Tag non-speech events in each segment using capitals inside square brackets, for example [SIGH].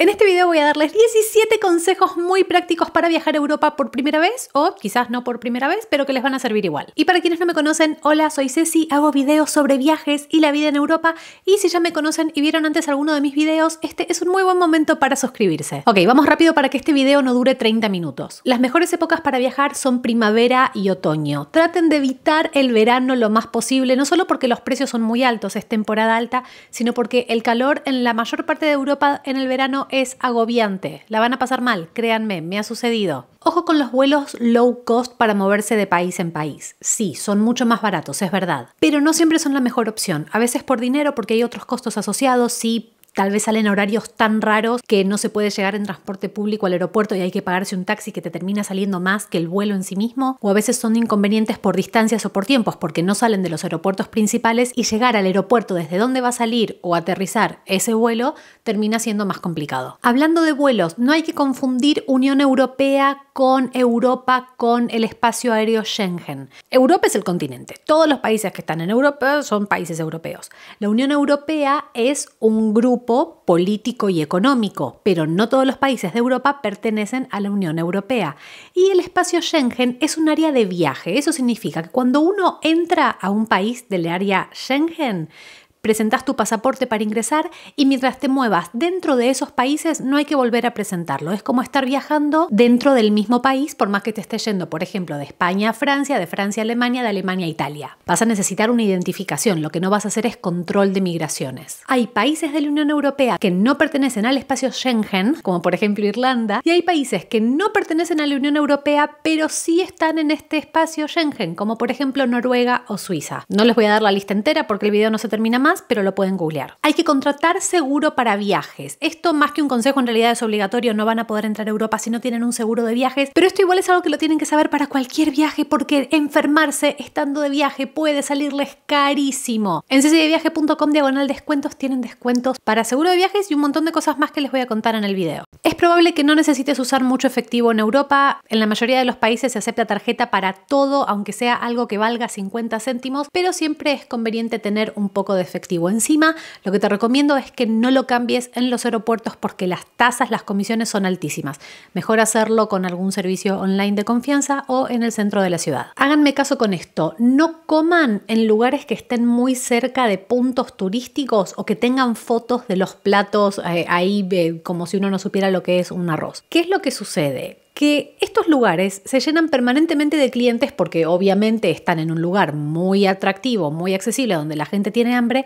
En este video voy a darles 17 consejos muy prácticos para viajar a Europa por primera vez o quizás no por primera vez, pero que les van a servir igual. Y para quienes no me conocen, hola, soy Ceci, hago videos sobre viajes y la vida en Europa y si ya me conocen y vieron antes alguno de mis videos, este es un muy buen momento para suscribirse. Ok, vamos rápido para que este video no dure 30 minutos. Las mejores épocas para viajar son primavera y otoño. Traten de evitar el verano lo más posible, no solo porque los precios son muy altos, es temporada alta, sino porque el calor en la mayor parte de Europa en el verano es agobiante. La van a pasar mal, créanme, me ha sucedido. Ojo con los vuelos low cost para moverse de país en país. Sí, son mucho más baratos, es verdad. Pero no siempre son la mejor opción. A veces por dinero, porque hay otros costos asociados, sí, Tal vez salen horarios tan raros que no se puede llegar en transporte público al aeropuerto y hay que pagarse un taxi que te termina saliendo más que el vuelo en sí mismo. O a veces son inconvenientes por distancias o por tiempos porque no salen de los aeropuertos principales y llegar al aeropuerto desde donde va a salir o aterrizar ese vuelo termina siendo más complicado. Hablando de vuelos, no hay que confundir Unión Europea con Europa, con el espacio aéreo Schengen. Europa es el continente. Todos los países que están en Europa son países europeos. La Unión Europea es un grupo político y económico, pero no todos los países de Europa pertenecen a la Unión Europea. Y el espacio Schengen es un área de viaje. Eso significa que cuando uno entra a un país del área Schengen, presentas tu pasaporte para ingresar y mientras te muevas dentro de esos países no hay que volver a presentarlo. Es como estar viajando dentro del mismo país, por más que te estés yendo, por ejemplo, de España a Francia, de Francia a Alemania, de Alemania a Italia. Vas a necesitar una identificación, lo que no vas a hacer es control de migraciones. Hay países de la Unión Europea que no pertenecen al espacio Schengen, como por ejemplo Irlanda, y hay países que no pertenecen a la Unión Europea, pero sí están en este espacio Schengen, como por ejemplo Noruega o Suiza. No les voy a dar la lista entera porque el video no se termina más, pero lo pueden googlear. Hay que contratar seguro para viajes. Esto más que un consejo en realidad es obligatorio, no van a poder entrar a Europa si no tienen un seguro de viajes, pero esto igual es algo que lo tienen que saber para cualquier viaje porque enfermarse estando de viaje puede salirles carísimo. En ccdviaje.com diagonal descuentos tienen descuentos para seguro de viajes y un montón de cosas más que les voy a contar en el video. Es probable que no necesites usar mucho efectivo en Europa, en la mayoría de los países se acepta tarjeta para todo, aunque sea algo que valga 50 céntimos, pero siempre es conveniente tener un poco de efectivo Encima, lo que te recomiendo es que no lo cambies en los aeropuertos porque las tasas, las comisiones son altísimas. Mejor hacerlo con algún servicio online de confianza o en el centro de la ciudad. Háganme caso con esto, no coman en lugares que estén muy cerca de puntos turísticos o que tengan fotos de los platos eh, ahí eh, como si uno no supiera lo que es un arroz. ¿Qué es lo que sucede? que estos lugares se llenan permanentemente de clientes porque obviamente están en un lugar muy atractivo, muy accesible, donde la gente tiene hambre,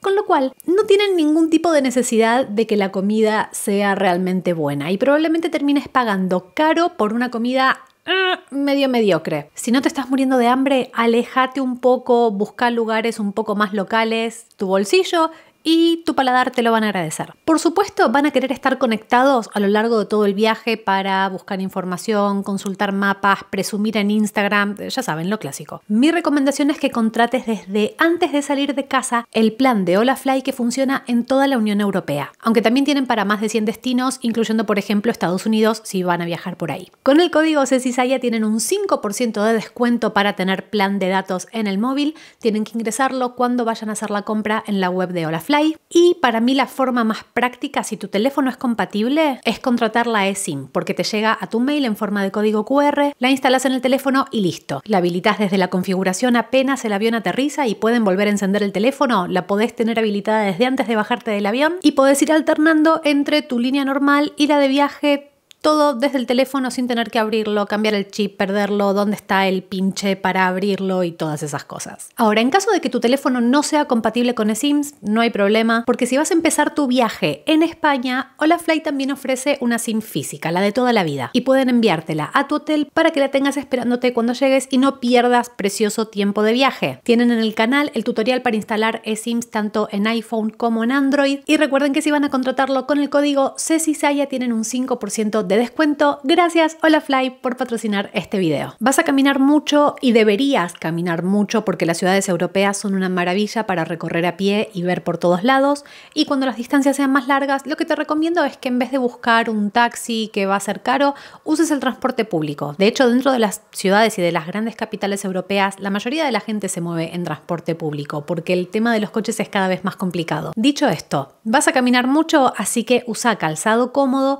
con lo cual no tienen ningún tipo de necesidad de que la comida sea realmente buena y probablemente termines pagando caro por una comida ah, medio mediocre. Si no te estás muriendo de hambre, alejate un poco, busca lugares un poco más locales. Tu bolsillo y tu paladar te lo van a agradecer. Por supuesto, van a querer estar conectados a lo largo de todo el viaje para buscar información, consultar mapas, presumir en Instagram, ya saben, lo clásico. Mi recomendación es que contrates desde antes de salir de casa el plan de Olafly que funciona en toda la Unión Europea, aunque también tienen para más de 100 destinos, incluyendo por ejemplo Estados Unidos si van a viajar por ahí. Con el código CECISAIA tienen un 5% de descuento para tener plan de datos en el móvil, tienen que ingresarlo cuando vayan a hacer la compra en la web de Olafly. Y para mí la forma más práctica, si tu teléfono es compatible, es contratar la eSIM, porque te llega a tu mail en forma de código QR, la instalas en el teléfono y listo. La habilitas desde la configuración apenas el avión aterriza y pueden volver a encender el teléfono, la podés tener habilitada desde antes de bajarte del avión y podés ir alternando entre tu línea normal y la de viaje todo desde el teléfono sin tener que abrirlo, cambiar el chip, perderlo, dónde está el pinche para abrirlo y todas esas cosas. Ahora, en caso de que tu teléfono no sea compatible con eSIMs, no hay problema, porque si vas a empezar tu viaje en España, HolaFly también ofrece una SIM física, la de toda la vida, y pueden enviártela a tu hotel para que la tengas esperándote cuando llegues y no pierdas precioso tiempo de viaje. Tienen en el canal el tutorial para instalar eSIMs tanto en iPhone como en Android y recuerden que si van a contratarlo con el código CECISAYA tienen un 5% de descuento gracias Fly por patrocinar este video. Vas a caminar mucho y deberías caminar mucho porque las ciudades europeas son una maravilla para recorrer a pie y ver por todos lados y cuando las distancias sean más largas lo que te recomiendo es que en vez de buscar un taxi que va a ser caro uses el transporte público. De hecho dentro de las ciudades y de las grandes capitales europeas la mayoría de la gente se mueve en transporte público porque el tema de los coches es cada vez más complicado. Dicho esto, vas a caminar mucho así que usa calzado cómodo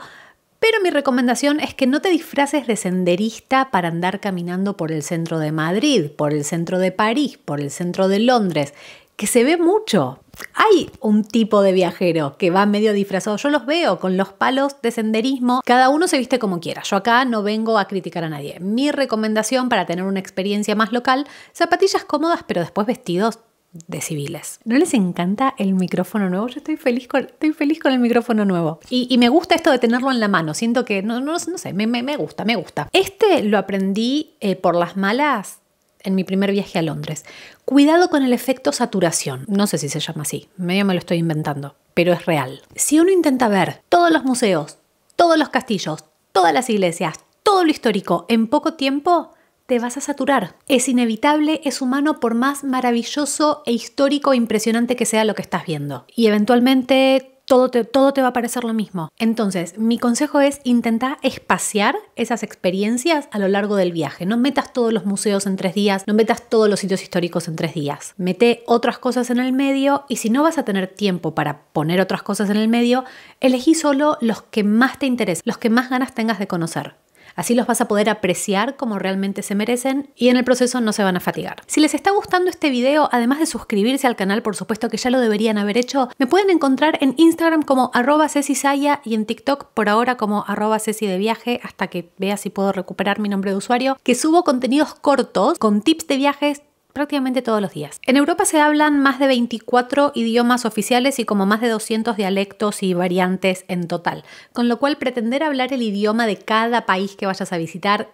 pero mi recomendación es que no te disfraces de senderista para andar caminando por el centro de Madrid, por el centro de París, por el centro de Londres, que se ve mucho. Hay un tipo de viajero que va medio disfrazado. Yo los veo con los palos de senderismo. Cada uno se viste como quiera. Yo acá no vengo a criticar a nadie. Mi recomendación para tener una experiencia más local, zapatillas cómodas pero después vestidos de civiles. ¿No les encanta el micrófono nuevo? Yo estoy feliz con, estoy feliz con el micrófono nuevo. Y, me gusta esto de tenerlo en la mano. Siento que, no, no, no sé, me, me, gusta, me gusta. Este lo aprendí eh, por las malas en mi primer viaje a Londres. Cuidado con el efecto saturación. No sé si se llama así. Medio me lo estoy inventando, pero es real. Si uno intenta ver todos los museos, todos los castillos, todas las iglesias, todo lo histórico en poco tiempo, te vas a saturar. Es inevitable, es humano por más maravilloso e histórico e impresionante que sea lo que estás viendo. Y eventualmente todo te, todo te, va a parecer lo mismo. Entonces, mi consejo es intentar espaciar esas experiencias a lo largo del viaje. No metas todos los museos en tres días, no metas todos los sitios históricos en tres días. Mete otras cosas en el medio y si no vas a tener tiempo para poner otras cosas en el medio, elegí solo los que más te interesen, los que más ganas tengas de conocer. Así los vas a poder apreciar como realmente se merecen y en el proceso no se van a fatigar. Si les está gustando este video, además de suscribirse al canal, por supuesto que ya lo deberían haber hecho, me pueden encontrar en Instagram como arroba cecisaya y en TikTok por ahora como arroba de viaje hasta que vea si puedo recuperar mi nombre de usuario, que subo contenidos cortos con tips de viajes, prácticamente todos los días. En Europa se hablan más de 24 idiomas oficiales y como más de 200 dialectos y variantes en total, con lo cual pretender hablar el idioma de cada país que vayas a visitar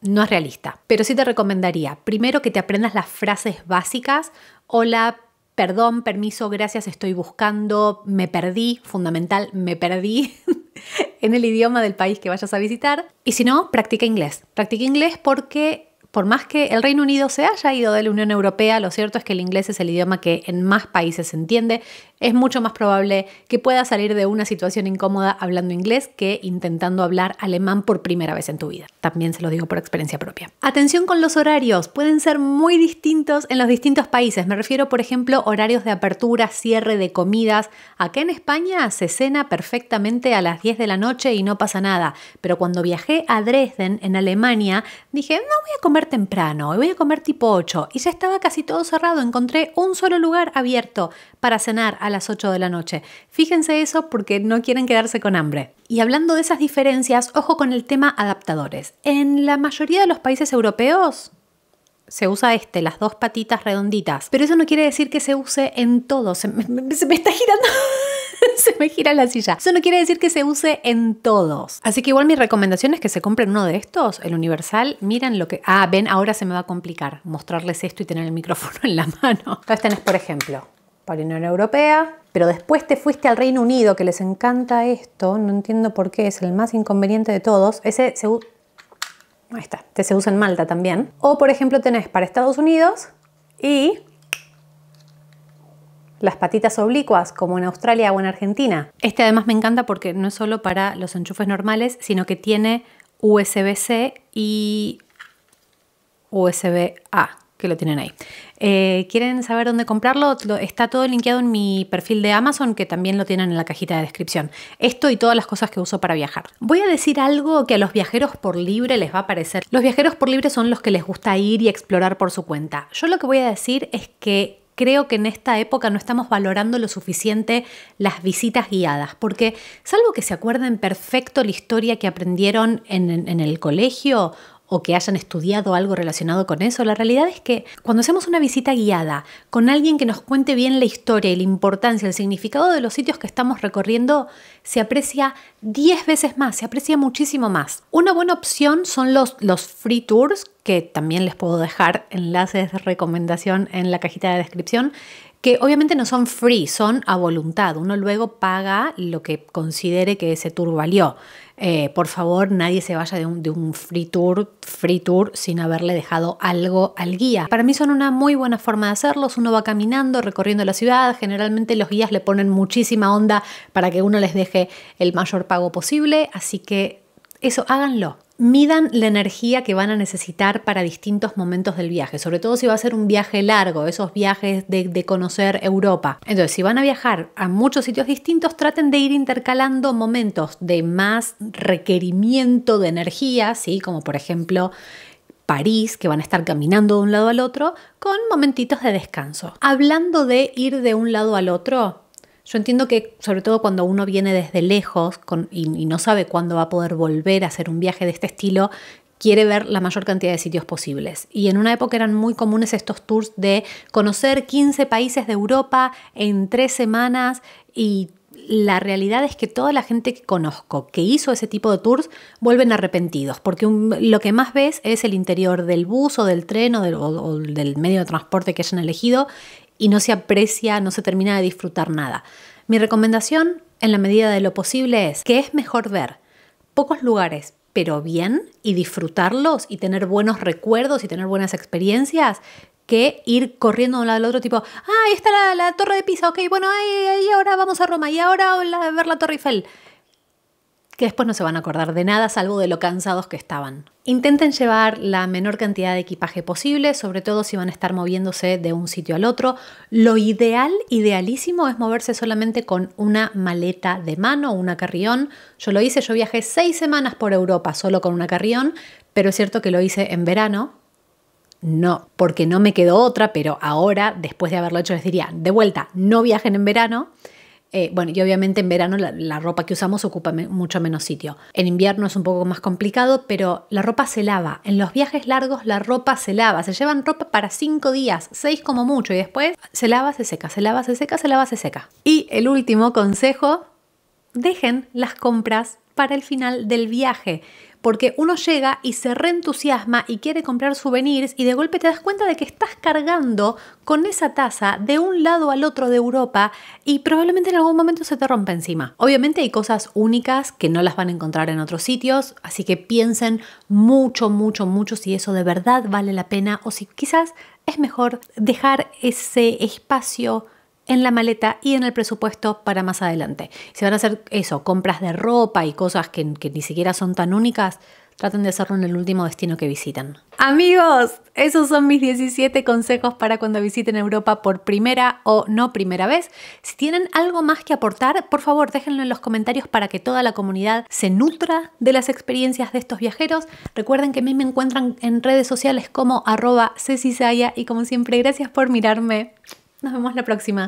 no es realista. Pero sí te recomendaría, primero que te aprendas las frases básicas, hola, perdón, permiso, gracias, estoy buscando, me perdí, fundamental, me perdí [LAUGHS] en el idioma del país que vayas a visitar. Y si no, practica inglés. Practica inglés porque por más que el Reino Unido se haya ido de la Unión Europea, lo cierto es que el inglés es el idioma que en más países se entiende, es mucho más probable que puedas salir de una situación incómoda hablando inglés que intentando hablar alemán por primera vez en tu vida. También se lo digo por experiencia propia. Atención con los horarios, pueden ser muy distintos en los distintos países. Me refiero, por ejemplo, horarios de apertura, cierre de comidas. Acá en España se cena perfectamente a las 10 de la noche y no pasa nada, pero cuando viajé a Dresden, en Alemania, dije, no voy a comer temprano, voy a comer tipo 8 y ya estaba casi todo cerrado, encontré un solo lugar abierto para cenar las 8 de la noche. Fíjense eso porque no quieren quedarse con hambre. Y hablando de esas diferencias, ojo con el tema adaptadores. En la mayoría de los países europeos se usa este, las dos patitas redonditas. Pero eso no quiere decir que se use en todos. Se me, está girando. [LAUGHS] se me gira la silla. Eso no quiere decir que se use en todos. Así que igual mi recomendación es que se compren uno de estos, el universal. Miren lo que... Ah, ven, ahora se me va a complicar mostrarles esto y tener el micrófono en la mano. Acá tenés, por ejemplo, para la Unión Europea, pero después te fuiste al Reino Unido, que les encanta esto, no entiendo por qué, es el más inconveniente de todos. Ese se, se usa en Malta también. O por ejemplo tenés para Estados Unidos y las patitas oblicuas, como en Australia o en Argentina. Este además me encanta porque no es solo para los enchufes normales, sino que tiene USB-C y USB-A que lo tienen ahí. Eh, ¿Quieren saber dónde comprarlo? Está todo linkeado en mi perfil de Amazon, que también lo tienen en la cajita de descripción. Esto y todas las cosas que uso para viajar. Voy a decir algo que a los viajeros por libre les va a parecer. Los viajeros por libre son los que les gusta ir y explorar por su cuenta. Yo lo que voy a decir es que creo que en esta época no estamos valorando lo suficiente las visitas guiadas, porque salvo que se acuerden perfecto la historia que aprendieron en el colegio o que hayan estudiado algo relacionado con eso. La realidad es que cuando hacemos una visita guiada con alguien que nos cuente bien la historia y la importancia, el significado de los sitios que estamos recorriendo, se aprecia 10 veces más, se aprecia muchísimo más. Una buena opción son los, los free tours, que también les puedo dejar enlaces de recomendación en la cajita de descripción, que obviamente no son free, son a voluntad. Uno luego paga lo que considere que ese tour valió. Eh, por favor, nadie se vaya de un, de un, free tour, free tour, sin haberle dejado algo al guía. Para mí son una muy buena forma de hacerlos. Uno va caminando, recorriendo la ciudad. Generalmente los guías le ponen muchísima onda para que uno les deje el mayor pago posible. Así que eso, háganlo midan la energía que van a necesitar para distintos momentos del viaje, sobre todo si va a ser un viaje largo, esos viajes de, conocer Europa. Entonces, si van a viajar a muchos sitios distintos, traten de ir intercalando momentos de más requerimiento de energía, ¿sí? como por ejemplo París, que van a estar caminando de un lado al otro, con momentitos de descanso. Hablando de ir de un lado al otro, yo entiendo que, sobre todo cuando uno viene desde lejos y, no sabe cuándo va a poder volver a hacer un viaje de este estilo, quiere ver la mayor cantidad de sitios posibles. Y en una época eran muy comunes estos tours de conocer 15 países de Europa en tres semanas y la realidad es que toda la gente que conozco que hizo ese tipo de tours vuelven arrepentidos, porque lo que más ves es el interior del bus o del tren o del, o del medio de transporte que hayan elegido y no se aprecia, no se termina de disfrutar nada. Mi recomendación, en la medida de lo posible, es que es mejor ver pocos lugares, pero bien, y disfrutarlos y tener buenos recuerdos y tener buenas experiencias, que ir corriendo de un lado al otro, tipo, ah, ahí está la, torre de Pisa, ok, bueno, ahí, ahí, ahora vamos a Roma, y ahora a ver la Torre Eiffel que después no se van a acordar de nada salvo de lo cansados que estaban. Intenten llevar la menor cantidad de equipaje posible, sobre todo si van a estar moviéndose de un sitio al otro. Lo ideal, idealísimo, es moverse solamente con una maleta de mano o una carrión. Yo lo hice, yo viajé seis semanas por Europa solo con una carrión, pero es cierto que lo hice en verano, no, porque no me quedó otra, pero ahora, después de haberlo hecho, les diría, de vuelta, no viajen en verano. Eh, bueno, y obviamente en verano la, ropa que usamos ocupa mucho menos sitio. En invierno es un poco más complicado, pero la ropa se lava. En los viajes largos la ropa se lava. Se llevan ropa para cinco días, seis como mucho, y después se lava, se seca, se lava, se seca, se lava, se seca. Y el último consejo, dejen las compras para el final del viaje porque uno llega y se reentusiasma y quiere comprar souvenirs y de golpe te das cuenta de que estás cargando con esa taza de un lado al otro de Europa y probablemente en algún momento se te rompa encima. Obviamente hay cosas únicas que no las van a encontrar en otros sitios, así que piensen mucho, mucho, mucho si eso de verdad vale la pena o si quizás es mejor dejar ese espacio en la maleta y en el presupuesto para más adelante. Si van a hacer eso, compras de ropa y cosas que, ni siquiera son tan únicas, traten de hacerlo en el último destino que visitan. Amigos, esos son mis 17 consejos para cuando visiten Europa por primera o no primera vez. Si tienen algo más que aportar, por favor déjenlo en los comentarios para que toda la comunidad se nutra de las experiencias de estos viajeros. Recuerden que a mí me encuentran en redes sociales como arroba y como siempre, gracias por mirarme. Nos vemos la próxima.